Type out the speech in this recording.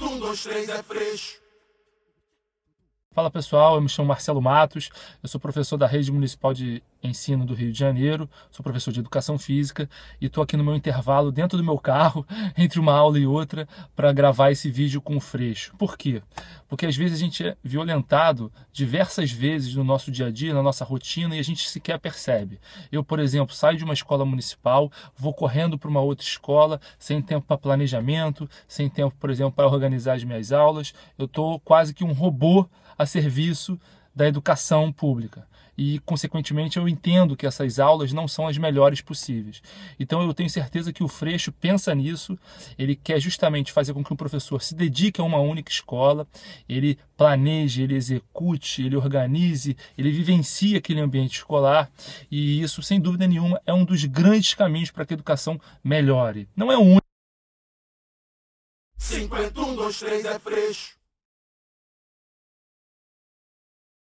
um, dois, três é fresco. Fala pessoal, eu me chamo Marcelo Matos, eu sou professor da Rede Municipal de ensino do Rio de Janeiro, sou professor de educação física e estou aqui no meu intervalo dentro do meu carro, entre uma aula e outra, para gravar esse vídeo com o Freixo. Por quê? Porque às vezes a gente é violentado diversas vezes no nosso dia a dia, na nossa rotina e a gente sequer percebe. Eu, por exemplo, saio de uma escola municipal, vou correndo para uma outra escola, sem tempo para planejamento, sem tempo, por exemplo, para organizar as minhas aulas. Eu estou quase que um robô a serviço da educação pública. E, consequentemente, eu entendo que essas aulas não são as melhores possíveis. Então, eu tenho certeza que o Freixo pensa nisso, ele quer justamente fazer com que o professor se dedique a uma única escola, ele planeje, ele execute, ele organize, ele vivencie aquele ambiente escolar, e isso, sem dúvida nenhuma, é um dos grandes caminhos para que a educação melhore. Não é o único. 51, 2, 3 é Freixo.